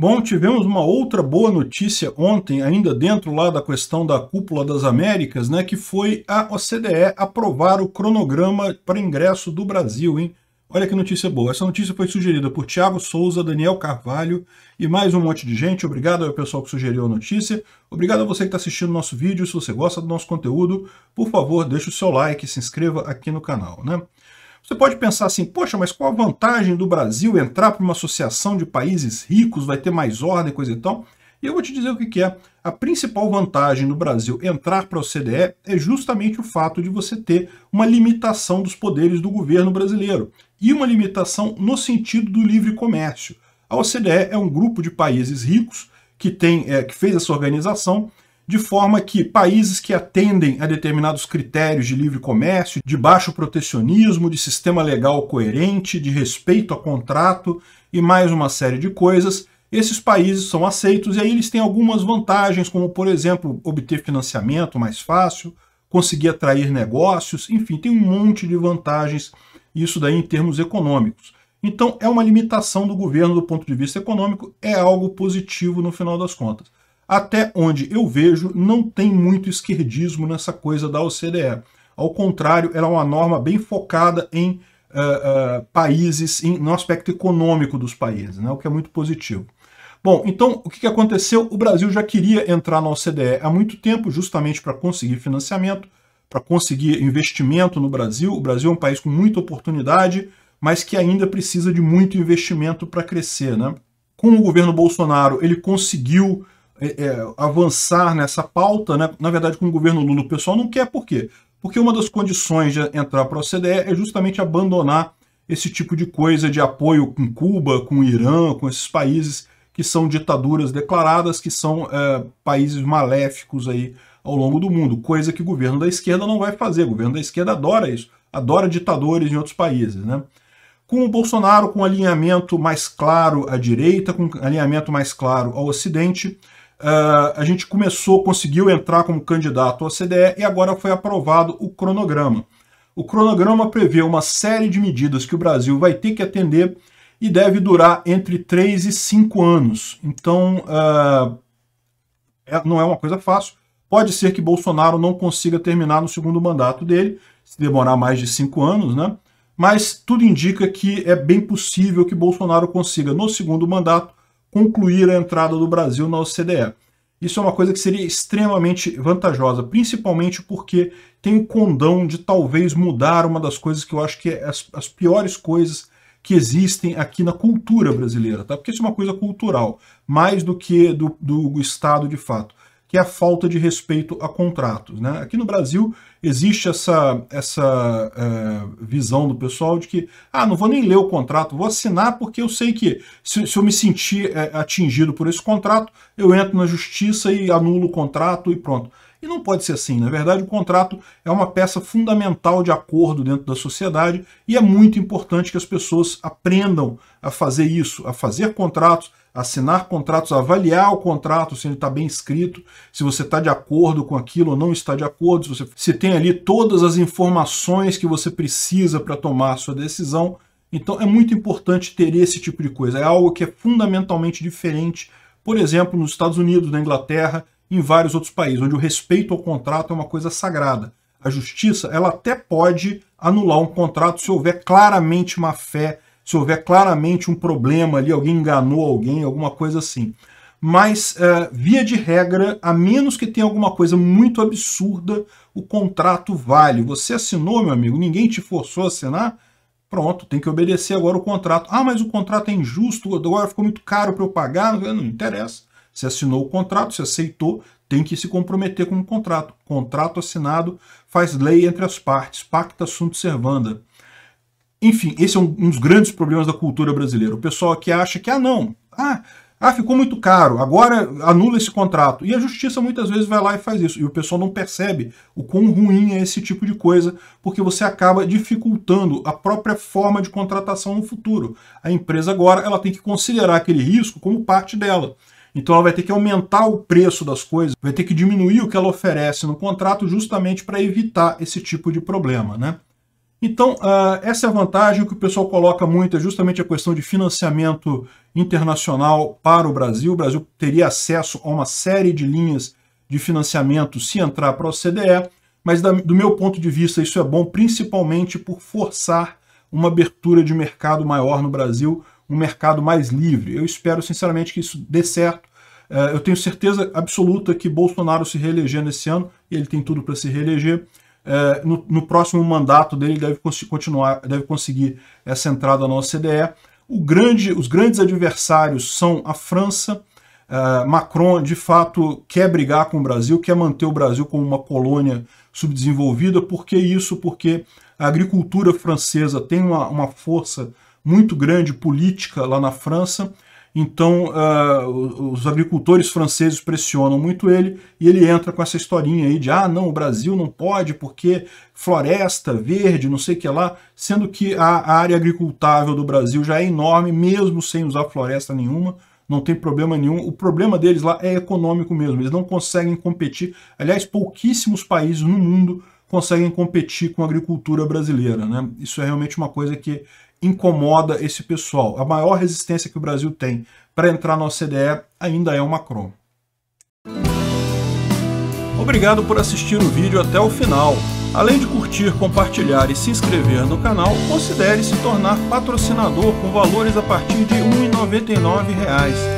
Bom, tivemos uma outra boa notícia ontem, ainda dentro lá da questão da cúpula das Américas, né, que foi a OCDE aprovar o cronograma para ingresso do Brasil, hein? Olha que notícia boa. Essa notícia foi sugerida por Tiago Souza, Daniel Carvalho e mais um monte de gente. Obrigado ao pessoal que sugeriu a notícia. Obrigado a você que está assistindo nosso vídeo. Se você gosta do nosso conteúdo, por favor, deixe o seu like e se inscreva aqui no canal. Né? Você pode pensar assim, poxa, mas qual a vantagem do Brasil entrar para uma associação de países ricos, vai ter mais ordem, coisa e tal? E eu vou te dizer o que, é. A principal vantagem do Brasil entrar para a OCDE é justamente o fato de você ter uma limitação dos poderes do governo brasileiro e uma limitação no sentido do livre comércio. A OCDE é um grupo de países ricos que, tem, é, que fez essa organização de forma que países que atendem a determinados critérios de livre comércio, de baixo protecionismo, de sistema legal coerente, de respeito a contrato e mais uma série de coisas, esses países são aceitos e aí eles têm algumas vantagens, como, por exemplo, obter financiamento mais fácil, conseguir atrair negócios, enfim, tem um monte de vantagens, isso daí em termos econômicos. Então, é uma limitação do governo do ponto de vista econômico, é algo positivo no final das contas. Até onde eu vejo, não tem muito esquerdismo nessa coisa da OCDE. Ao contrário, ela é uma norma bem focada em uh, uh, países, em, no aspecto econômico dos países, né, o que é muito positivo. Bom, então o que aconteceu? O Brasil já queria entrar na OCDE há muito tempo, justamente para conseguir financiamento, para conseguir investimento no Brasil. O Brasil é um país com muita oportunidade, mas que ainda precisa de muito investimento para crescer. Né? Com o governo Bolsonaro, ele conseguiu é, é, avançar nessa pauta, né? na verdade, com o governo Lula, o pessoal não quer, por quê? Porque uma das condições de entrar para a OCDE é justamente abandonar esse tipo de coisa de apoio com Cuba, com Irã, com esses países que são ditaduras declaradas, que são é, países maléficos aí ao longo do mundo, coisa que o governo da esquerda não vai fazer. O governo da esquerda adora isso, adora ditadores em outros países. Né? Com o Bolsonaro com alinhamento mais claro à direita, com alinhamento mais claro ao Ocidente, Uh, a gente começou, conseguiu entrar como candidato à CDE e agora foi aprovado o cronograma. O cronograma prevê uma série de medidas que o Brasil vai ter que atender e deve durar entre 3 e 5 anos. Então, uh, é, não é uma coisa fácil. Pode ser que Bolsonaro não consiga terminar no segundo mandato dele, se demorar mais de 5 anos, né? Mas tudo indica que é bem possível que Bolsonaro consiga, no segundo mandato, concluir a entrada do Brasil na OCDE. Isso é uma coisa que seria extremamente vantajosa, principalmente porque tem o condão de talvez mudar uma das coisas que eu acho que é as, as piores coisas que existem aqui na cultura brasileira, tá? Porque isso é uma coisa cultural, mais do que do, do Estado de fato que é a falta de respeito a contratos. Né? Aqui no Brasil existe essa, essa é, visão do pessoal de que, ah, não vou nem ler o contrato, vou assinar porque eu sei que se, se eu me sentir é, atingido por esse contrato, eu entro na justiça e anulo o contrato e pronto. E não pode ser assim. Na verdade, o contrato é uma peça fundamental de acordo dentro da sociedade e é muito importante que as pessoas aprendam a fazer isso, a fazer contratos, assinar contratos, avaliar o contrato, se ele está bem escrito, se você está de acordo com aquilo ou não está de acordo, se, você, se tem ali todas as informações que você precisa para tomar a sua decisão. Então é muito importante ter esse tipo de coisa. É algo que é fundamentalmente diferente, por exemplo, nos Estados Unidos, na Inglaterra, em vários outros países, onde o respeito ao contrato é uma coisa sagrada. A justiça ela até pode anular um contrato se houver claramente má fé, se houver claramente um problema ali, alguém enganou alguém, alguma coisa assim. Mas, uh, via de regra, a menos que tenha alguma coisa muito absurda, o contrato vale. Você assinou, meu amigo, ninguém te forçou a assinar, pronto, tem que obedecer agora o contrato. Ah, mas o contrato é injusto, agora ficou muito caro para eu pagar. Não, não interessa. Você assinou o contrato, você aceitou, tem que se comprometer com o contrato. Contrato assinado faz lei entre as partes, pacta sunt servanda. Enfim, esse é um, um dos grandes problemas da cultura brasileira. O pessoal que acha que, ah, não, ah, ah, ficou muito caro, agora anula esse contrato. E a justiça muitas vezes vai lá e faz isso. E o pessoal não percebe o quão ruim é esse tipo de coisa, porque você acaba dificultando a própria forma de contratação no futuro. A empresa agora ela tem que considerar aquele risco como parte dela. Então ela vai ter que aumentar o preço das coisas, vai ter que diminuir o que ela oferece no contrato justamente para evitar esse tipo de problema, né? Então, uh, essa é a vantagem que o pessoal coloca muito, é justamente a questão de financiamento internacional para o Brasil. O Brasil teria acesso a uma série de linhas de financiamento se entrar para o CDE, mas da, do meu ponto de vista isso é bom principalmente por forçar uma abertura de mercado maior no Brasil, um mercado mais livre. Eu espero, sinceramente, que isso dê certo. É, eu tenho certeza absoluta que Bolsonaro se reeleger nesse ano, e ele tem tudo para se reeleger. É, no, próximo mandato dele deve continuar, deve conseguir essa entrada na OCDE. Grande, os grandes adversários são a França. É, Macron, de fato, quer brigar com o Brasil, quer manter o Brasil como uma colônia subdesenvolvida. Por que isso? Porque a agricultura francesa tem uma, uma força muito grande política lá na França. Então, uh, os agricultores franceses pressionam muito ele e ele entra com essa historinha aí de ah, não, o Brasil não pode porque floresta, verde, não sei o que lá, sendo que a área agricultável do Brasil já é enorme, mesmo sem usar floresta nenhuma, não tem problema nenhum. O problema deles lá é econômico mesmo, eles não conseguem competir. Aliás, pouquíssimos países no mundo conseguem competir com a agricultura brasileira. Né? Isso é realmente uma coisa que incomoda esse pessoal. A maior resistência que o Brasil tem para entrar na OCDE ainda é o Macron. Obrigado por assistir o vídeo até o final. Além de curtir, compartilhar e se inscrever no canal, considere se tornar patrocinador com valores a partir de R$ 1,99